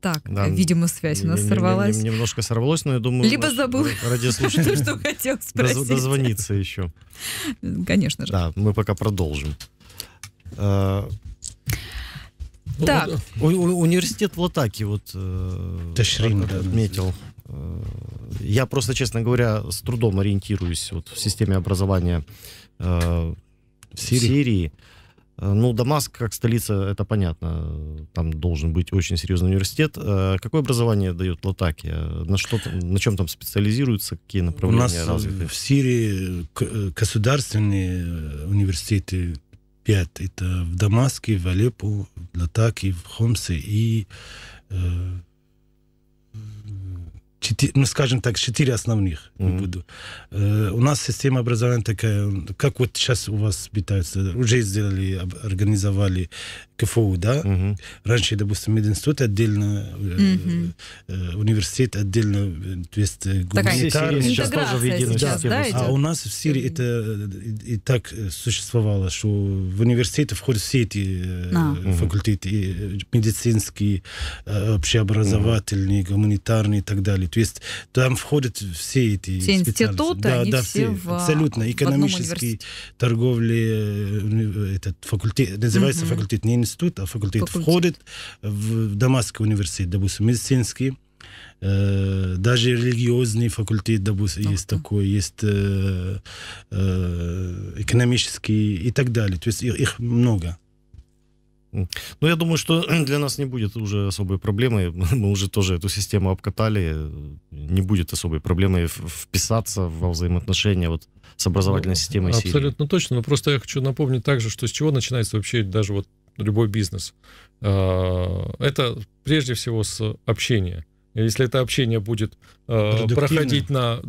Так, да, видимо, связь у нас сорвалась. Немножко сорвалось, но я думаю... Либо забыл <laughs> Радиослушатель, что хотел <laughs> спросить. Дозвониться еще. Конечно же. Да, мы пока продолжим. А, так. Университет в Латаке вот э, Ташрин, отметил. Э, я просто, честно говоря, с трудом ориентируюсь вот в системе образования э, в Сирии. В Сирии. Э, ну, Дамаск, как столица, это понятно. Там должен быть очень серьезный университет. Э, какое образование дает Латакия? На, что, на чем там специализируются? Какие направления У нас э, развиты? в Сирии государственные университеты пять. Это в Дамаске, в Алеппо, в Латакии, в Хомсе и четыре, ну, скажем так, четыре основных. Mm-hmm. Не буду. Э, у нас система образования такая, как вот сейчас у вас питается. Уже сделали, организовали КФУ, да? Угу. Раньше, допустим, мединститут отдельно, угу. университет отдельно, э, то есть гуманитарный. Сейчас тоже в единую сейчас, да, А у нас в Сирии это и, и так существовало, что в университете входят все эти а. факультеты, и медицинские, общеобразовательные, угу. гуманитарные и так далее. То есть там входят все эти все институты, да, они да, все, в, а, абсолютно экономические, торговли, этот факультет называется угу. факультет, не институт, а факультет, факультет. входит в Дамасский университет, допустим, медицинский, э, даже религиозный факультет, допустим, uh есть такой, есть э, э, экономический и так далее. То есть их, их много. Ну, я думаю, что <clears throat> для нас не будет уже особой проблемы. <laughs> Мы уже тоже эту систему обкатали. Не будет особой проблемы вписаться во взаимоотношения вот с образовательной ну, системой Абсолютно Сирии. точно. Но просто я хочу напомнить также, что с чего начинается вообще даже вот любой бизнес. А, это прежде всего с общения. Если это общение будет а, проходить на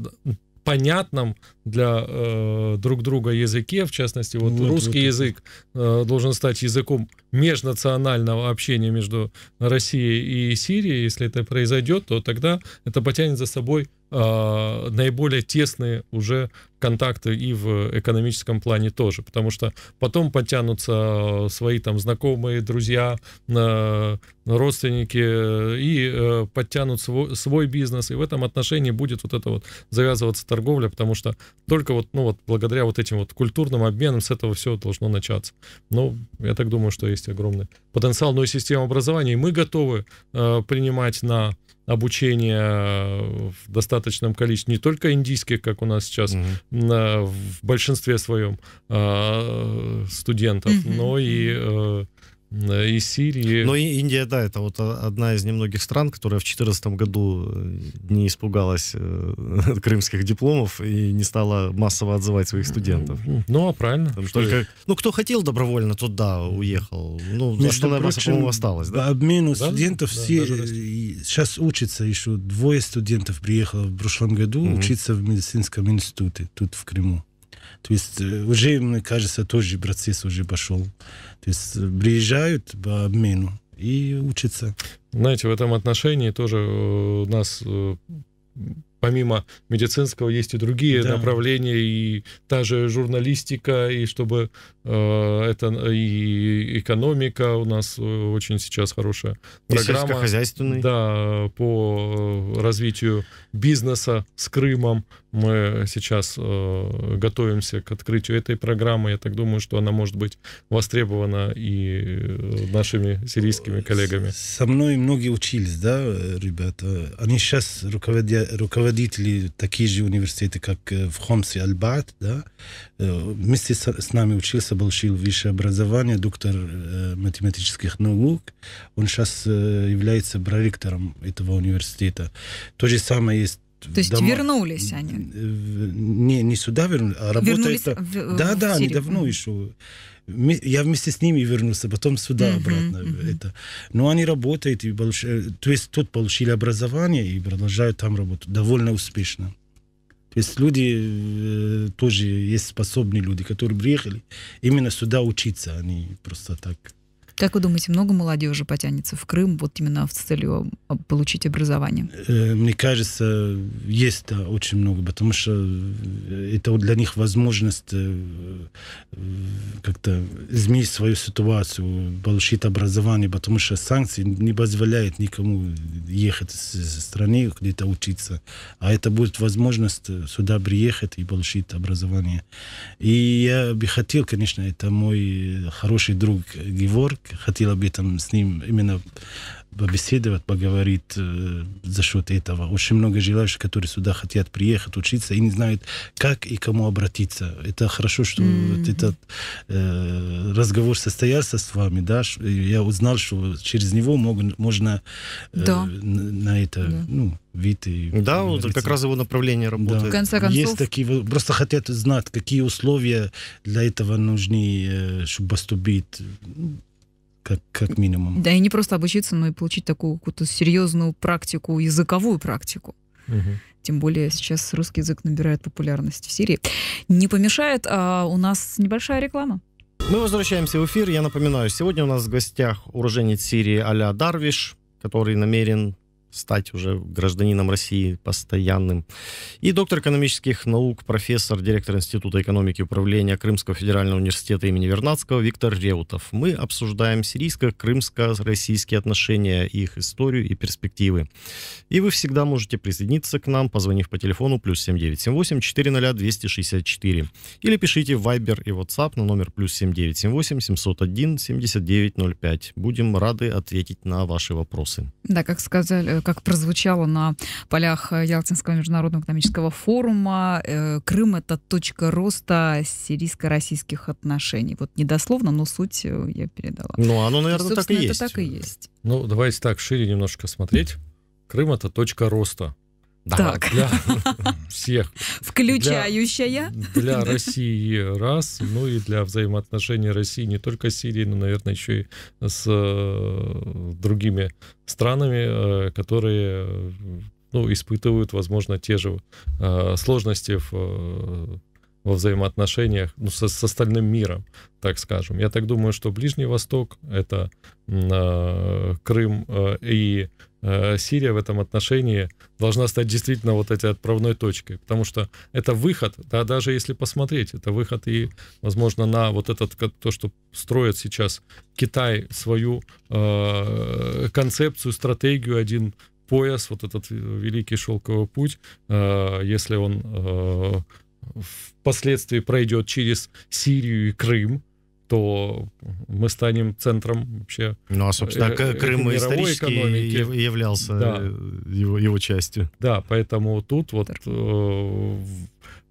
понятном для э, друг друга языке, в частности, вот, вот ну, русский вот. язык э, должен стать языком межнационального общения между Россией и Сирией. Если это произойдет, то тогда это потянет за собой э, наиболее тесные уже контакты и в экономическом плане тоже, потому что потом подтянутся э, свои там знакомые, друзья, родственники э, и э, подтянут свой, свой бизнес, и в этом отношении будет вот это вот завязываться торговля, потому что только вот, ну вот, благодаря вот этим вот культурным обменам с этого все должно начаться. Ну, я так думаю, что есть огромный потенциал, но и система образования, и мы готовы э, принимать на обучение в достаточном количестве не только индийских, как у нас сейчас угу в большинстве своем а, студентов, mm-hmm. но и э, из Сирии. Но Индия, да, это вот одна из немногих стран, которая в 2014 году э, не испугалась э, <laughs> крымских дипломов и не стала массово отзывать своих студентов. Ну, а правильно. только, ну, кто хотел добровольно, тот, да, уехал. Ну, Между основная прочим, масса, по-моему, осталась. Да? Обмену да? студентов да, все... Даже... Сейчас э, учатся еще. Двое студентов приехало в прошлом году угу. учиться в медицинском институте тут, в Крыму. То есть э, уже, мне кажется, тоже процесс уже пошел. То есть э, приезжают по обмену и учатся. Знаете, в этом отношении тоже э, у нас помимо медицинского есть и другие да. направления, и та же журналистика, и чтобы Э, это э, и экономика у нас э, очень сейчас хорошая программа. И Да, по развитию бизнеса с Крымом. Мы сейчас готовимся к открытию этой программы. Я так думаю, что она может быть востребована и нашими сирийскими коллегами. Со мной многие учились, да, ребята? Они сейчас руководя... руководители такие же университеты, как в Хомсе, Альбат, да? Вместе с нами учился получил высшее образование, доктор э, математических наук. Он сейчас э, является проректором этого университета. То же самое есть то есть дом... вернулись они? Э, не, не сюда а вернулись, а работают... Вернулись в, да, в да, недавно еще. Я вместе с ними вернулся, потом сюда uh-huh, обратно. Uh-huh. Это. Но они работают, и получ... Э, то есть тут получили образование и продолжают там работу. довольно успешно. То есть люди э, тоже есть способные люди, которые приехали именно сюда учиться, они а просто так как вы думаете, много молодежи потянется в Крым вот именно с целью а, получить образование? Э, мне кажется, есть очень много, потому что э, это для них возможность э, как-то изменить свою ситуацию, получить образование, потому что санкции не позволяют никому ехать из страны, где-то учиться. А это будет возможность сюда приехать и получить образование. И я бы хотел, конечно, это мой хороший друг Геворг, хотела бы там с ним именно побеседовать, поговорить э, за счет этого. Очень много желающих, которые сюда хотят приехать, учиться и не знают, как и кому обратиться. Это хорошо, что mm-hmm. вот этот э, разговор состоялся с вами, да. Я узнал, что через него мог, можно э, да. на, на это, да. ну, вид и... Да, вот как раз его направление работы. Да. В конце концов... Есть такие, просто хотят знать, какие условия для этого нужны, э, чтобы поступить как, как минимум. Да, и не просто обучиться, но и получить такую какую-то серьезную практику, языковую практику. Угу. Тем более сейчас русский язык набирает популярность в Сирии. Не помешает, а у нас небольшая реклама. Мы возвращаемся в эфир. Я напоминаю, сегодня у нас в гостях уроженец Сирии Аля Дарвиш, который намерен стать уже гражданином России постоянным. И доктор экономических наук, профессор, директор Института экономики и управления Крымского федерального университета имени Вернадского Виктор Реутов. Мы обсуждаем сирийско-крымско-российские отношения, их историю и перспективы. И вы всегда можете присоединиться к нам, позвонив по телефону плюс 7978 400 264. Или пишите в Viber и WhatsApp на номер плюс 7978 701 7905. Будем рады ответить на ваши вопросы. Да, как сказали, Э, как прозвучало на полях э, Ялтинского международного экономического форума, э, Крым — это точка роста сирийско-российских отношений. Вот недословно, но суть я передала. Ну, оно, наверное, так и есть. это так и есть. Ну, давайте так шире немножко смотреть. Крым — это точка роста. Да, так. для <laughs> всех. Включающая. Для, для России раз, ну и для взаимоотношений России не только с Сирией, но, наверное, еще и с э, другими странами, э, которые ну, испытывают, возможно, те же э, сложности в во взаимоотношениях ну, со, с остальным миром, так скажем. Я так думаю, что Ближний Восток, это Крым и Э, Сирия в этом отношении должна стать действительно вот этой отправной точкой, потому что это выход, да, даже если посмотреть, это выход и, возможно, на вот этот, то, что строит сейчас Китай свою э, концепцию, стратегию один пояс, вот этот великий шелковый путь, э, если он э, впоследствии пройдет через Сирию и Крым, то мы станем центром вообще. Ну а собственно э, э, Крым исторически экономики. являлся да. Э, его, его частью. Да, поэтому тут вот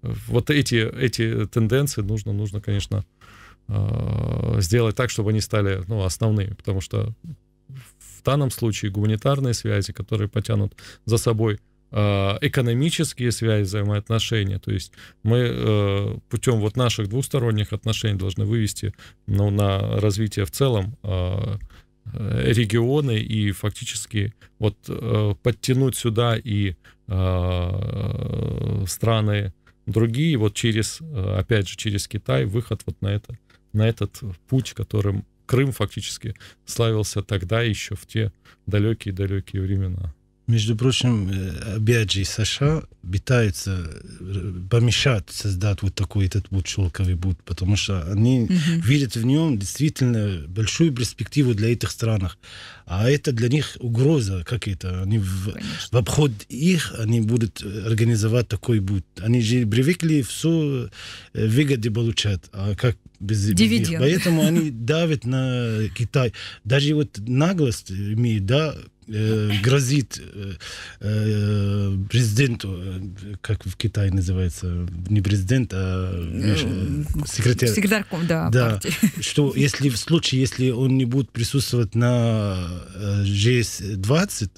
вот эти эти тенденции нужно нужно конечно сделать так, чтобы они стали ну основными, потому что в данном случае гуманитарные связи, которые потянут за собой Э, экономические связи, взаимоотношения. То есть мы э, путем вот наших двусторонних отношений должны вывести ну, на развитие в целом э, регионы и фактически вот подтянуть сюда и страны другие вот через опять же через Китай выход вот на это на этот путь, которым Крым фактически славился тогда еще в те далекие-далекие времена. Между прочим, опять э, же, США пытаются э, помешать создать вот такой этот вот шелковый бут, потому что они угу. Mm видят в нем действительно большую перспективу для этих стран. А это для них угроза какая-то. Они в, в обход их они будут э, организовать такой бут. Они же привыкли все выгоды получать. А как без Дивиденды. Поэтому они давят на Китай. Даже вот наглость имеют, да, Э, грозит э, э, президенту, как в Китае называется, не президент, а секретарь. Секретарком, да, да <laughs> Что если в случае, если он не будет присутствовать на GS20,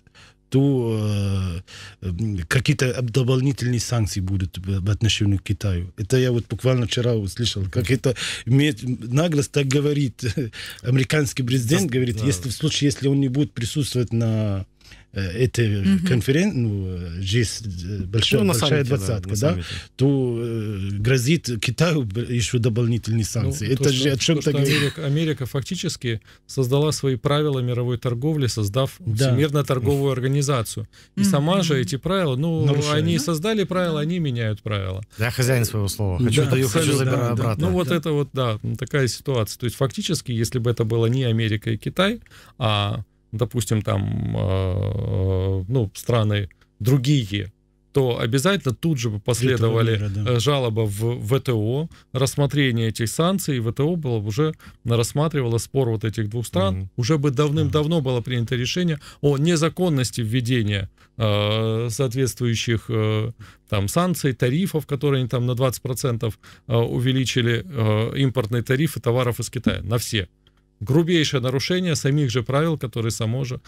то э, какие-то дополнительные санкции будут в отношении к Китаю. Это я вот буквально вчера услышал, как это имеет наглость так говорит <laughs> американский президент, говорит, если в случае, если он не будет присутствовать на Э, этой mm-hmm. Э, конференции, ну, э, GIS, большая, ну, большая двадцатка, да, да, то грозит Китаю еще дополнительные ну, санкции. Ну, Это то, же что, о чем-то говорит. Америка, Америка фактически создала свои правила мировой торговли, создав да. Всемирную торговую организацию. И mm-hmm. сама же эти правила, ну, Нарушение. они создали правила, они меняют правила. Я хозяин своего слова. Хочу да, даю, хочу забираю да, обратно. Да. Ну, вот да. это вот, да, такая ситуация. То есть, фактически, если бы это было не Америка и Китай, а допустим, там, а, ну, страны другие, то обязательно тут же бы последовали мира, да. Э, жалоба в ВТО, рассмотрение этих санкций, и ВТО было уже рассматривало спор вот этих двух стран, mm-hmm. уже бы давным-давно было принято решение о незаконности введения э, соответствующих э, там санкций, тарифов, которые они там на 20% э, а, увеличили э, импортные тарифы товаров из Китая на все. mm грубейшее нарушение самих же правил, которые само же,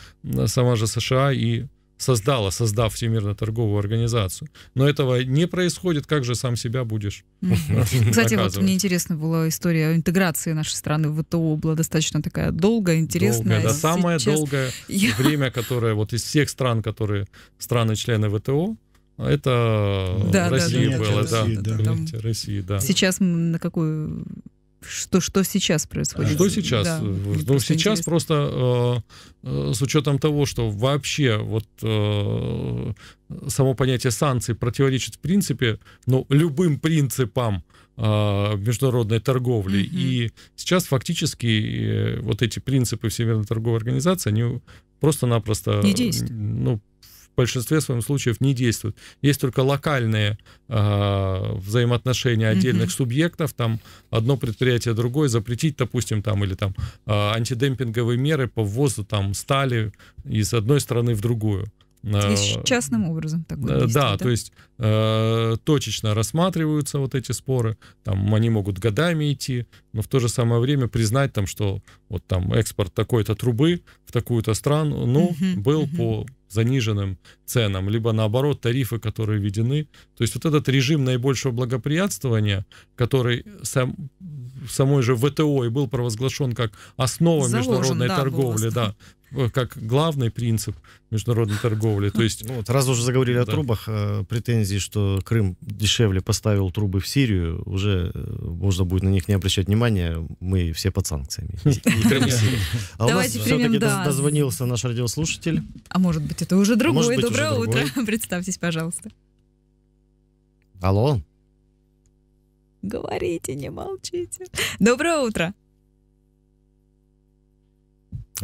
сама же США и создала, создав Всемирную торговую организацию. Но этого не происходит, как же сам себя будешь <laughs> Кстати, вот мне интересна была история интеграции нашей страны в ВТО, была достаточно такая долгая, интересная. Долгая, да, самое долгое <laughs> время, которое вот из всех стран, которые страны-члены ВТО, это да, Россия да, да, была, да, да, да, Россия, да. Сейчас на какую что, что сейчас происходит? Что сейчас? Да, ну, ну просто сейчас интересно. просто э, э, с учетом того, что вообще вот э, само понятие санкций противоречит в принципе, ну, любым принципам э, международной торговли. Угу. И сейчас фактически э, вот эти принципы Всемирной торговой организации, они просто-напросто... Не действуют. Ну, в большинстве своем случаев не действуют. Есть только локальные э, взаимоотношения отдельных mm-hmm. субъектов, там одно предприятие другое запретить, допустим, там или там э, антидемпинговые меры по ввозу там стали из одной страны в другую. Э, частным образом такое э, да, да, то есть э, точечно рассматриваются вот эти споры, там они могут годами идти, но в то же самое время признать там, что вот там экспорт такой-то трубы в такую-то страну, ну, угу, был угу. по заниженным ценам, либо наоборот тарифы, которые введены. То есть вот этот режим наибольшего благоприятствования, который сам, самой же ВТО и был провозглашен как основа Заложен, международной да, торговли, да, Э, как главный принцип международной торговли. То есть, ну, вот раз уже заговорили да. о трубах, э, претензии, что Крым дешевле поставил трубы в Сирию, уже э, можно будет на них не обращать внимания, мы все под санкциями. <laughs> И Крым, А у нас все-таки да. дозвонился наш радиослушатель. А может быть, это уже другой. Доброе утро. <laughs> Представьтесь, пожалуйста. Алло. Говорите, не молчите. Доброе утро.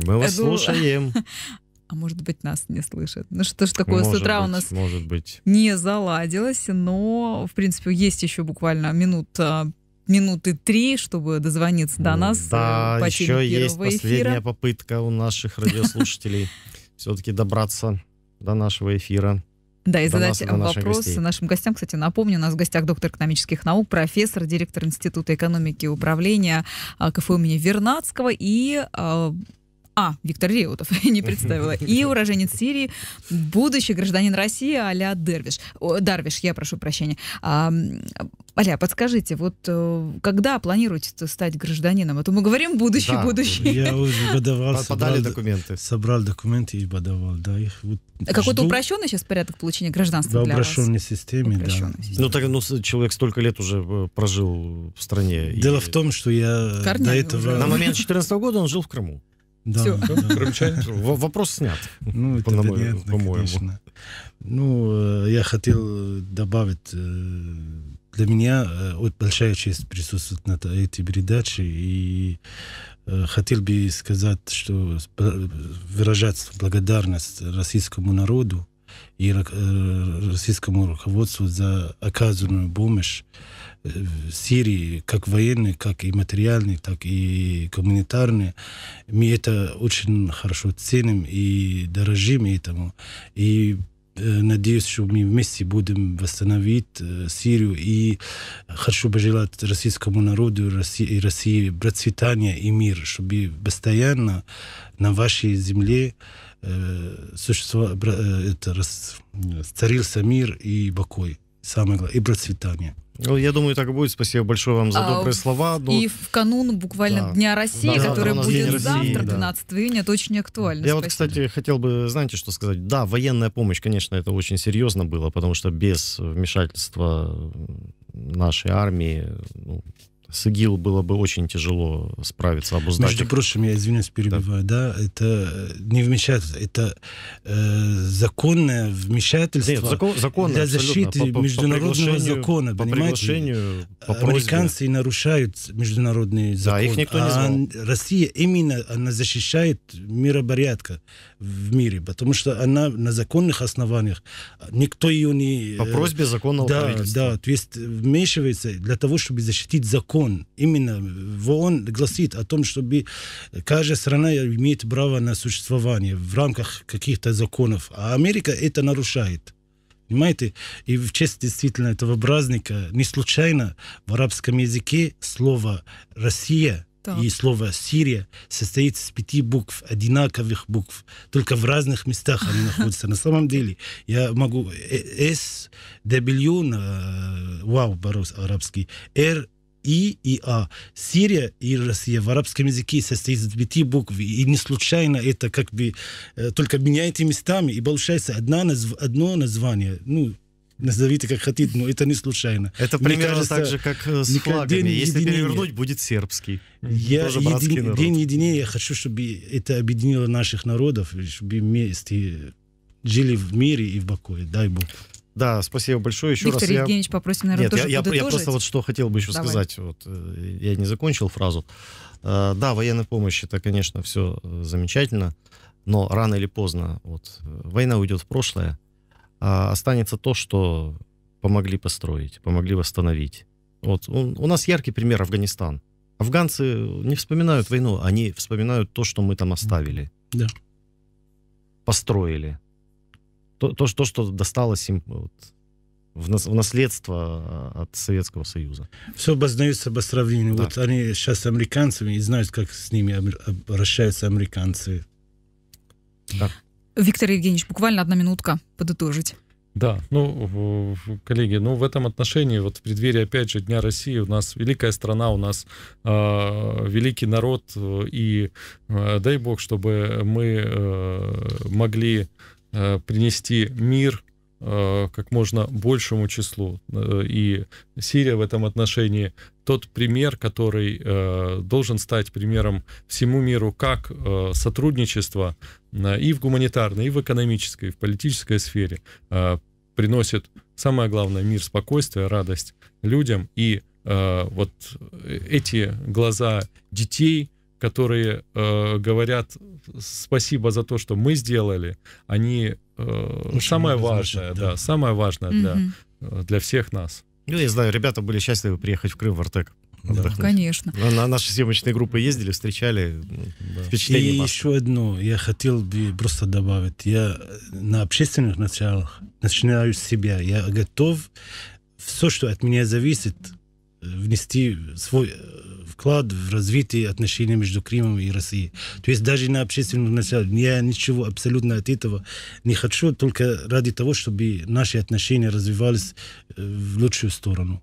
Мы вас году... слушаем. <laughs> А может быть, нас не слышат. Ну что ж такое, может с утра быть, у нас может быть. не заладилось, но, в принципе, есть еще буквально минут а, минуты три, чтобы дозвониться до нас. Э, да, по еще есть эфира. последняя попытка у наших радиослушателей <laughs> все-таки добраться до нашего эфира. Да, и до задать нас, вопрос гостей. нашим гостям. Кстати, напомню, у нас в гостях доктор экономических наук, профессор, директор Института экономики и управления а, КФУ имени Вернадского и а, а. Виктор Реутов, <laughs> не представила. И <laughs> уроженец Сирии, будущий гражданин России а-ля Дервиш. О, Дарвиш, я прошу прощения. А, Аля, подскажите, вот э, когда планируете стать гражданином? А то мы говорим будущий, да. будущий. Я уже подавал, Подали собрал, документы. Собрал документы и подавал, да. Их вот Какой-то упрощенный сейчас порядок получения гражданства да, для упрощенной вас? Системе, упрощенной да. системе, Ну, так ну, человек столько лет уже э, прожил в стране. Дело и... в том, что я Корней до этого... Уже. На момент 14 года он жил в Крыму. Да, Все. да. Крымчане. Вопрос снят. Ну, это по понятно, по-моему. Ну, ну э, я хотел э, добавить, э, для меня большая честь присутствовать на этой передаче, и хотел бы сказать, что выражать благодарность российскому народу и российскому руководству за оказанную помощь Сирии, как военные, как и материальные, так и гуманитарные. Мы это очень хорошо ценим и дорожим этому. И э, надеюсь, что мы вместе будем восстановить э, Сирию. И хочу пожелать российскому народу и России, процветания и мир, чтобы постоянно на вашей земле э, э это, царился мир и покой. Самое главное, и процветание. Ну, я думаю, так и будет. Спасибо большое вам за а, добрые слова. Но... Ну, и в канун буквально да. Дня России, да, который да, будет России, 12 да. июня, это очень актуально. Я Спасибо. вот, кстати, хотел бы, знаете, что сказать? Да, военная помощь, конечно, это очень серьезно было, потому что без вмешательства нашей армии ну, с ИГИЛ было бы очень тяжело справиться, обуздать. Между их. прочим, я извиняюсь, перебиваю, да, да это э, не вмешательство, это э, законное вмешательство Нет, закон, законное, для защиты по, международного по закона, по понимаете? по Американцы нарушают международные законы. да, их никто не знал. а Россия именно она защищает миропорядка в мире, потому что она на законных основаниях, никто ее не... По э, просьбе законного да, правительства. Да, то есть вмешивается для того, чтобы защитить закон закон именно в ООН гласит о том, чтобы каждая страна имеет право на существование в рамках каких-то законов, а Америка это нарушает. Понимаете? И в честь действительно этого праздника не случайно в арабском языке слово «Россия» так. и слово «Сирия» состоит из пяти букв, одинаковых букв. Только в разных местах они <laughs> находятся. На самом деле, я могу S, э, W, э, вау, борос арабский, R, и и А. Сирия и Россия в арабском языке состоит из пяти букв. И не случайно это как бы э, только меняете местами. И получается одна, одно название. Ну, назовите как хотите, но это не случайно. Это примерно кажется, так же, как э, с флагами. Если единения. перевернуть, будет сербский. Я Тоже един... народ. День единения, я хочу, чтобы это объединило наших народов, чтобы вместе жили в мире и в покое. Дай Бог. Да, спасибо большое. Еще Виктор раз Евгеньевич, я... попросим, наверное, Нет, тоже я, я, я просто вот что хотел бы еще Давай. сказать. Вот, э, я не закончил фразу. Э, да, военная помощь, это, конечно, все э, замечательно, но рано или поздно вот, война уйдет в прошлое, а останется то, что помогли построить, помогли восстановить. Вот, у, у нас яркий пример Афганистан. Афганцы не вспоминают войну, они вспоминают то, что мы там оставили. Да. Построили то, то, что досталось им э, вот, в, нас, в наследство а, от Советского Союза. Все обознается по сравнению. Да. Вот они сейчас с американцами и знают, как с ними обращаются американцы. Да. Виктор Евгеньевич, буквально одна минутка подытожить. Да, ну, коллеги, ну в этом отношении, вот в преддверии, опять же, Дня России, у нас великая страна, у нас э, великий народ, э, и э, дай бог, чтобы мы э, могли Э, принести мир э, как можно большему числу. Э, и Сирия в этом отношении тот пример, который должен стать примером всему миру, как сотрудничество и в гуманитарной, и в экономической, и в политической сфере приносит, самое главное, мир, спокойствие, радость людям. И вот эти глаза детей — которые э, говорят спасибо за то, что мы сделали, они э, самое важное, да, да, самое важное угу. для, э, для всех нас. Ну, я знаю, ребята были счастливы приехать в Крым в Артек. Да. Конечно. На наши съемочные группы ездили, встречали. Да. Впечатление И масса. еще одно, я хотел бы просто добавить. Я на общественных началах начинаю с себя. Я готов все, что от меня зависит, внести свой вклад в развитие отношений между Крымом и Россией. То есть даже на общественном начале. Я ничего абсолютно от этого не хочу, только ради того, чтобы наши отношения развивались э, в лучшую сторону.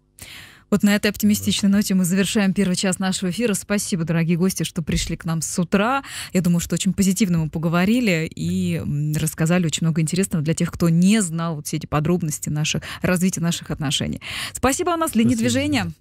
Вот на этой оптимистичной ноте мы завершаем первый час нашего эфира. Спасибо, дорогие гости, что пришли к нам с утра. Я думаю, что очень позитивно мы поговорили и рассказали очень много интересного для тех, кто не знал вот все эти подробности наших, развития наших отношений. Спасибо у нас, Лени Движения.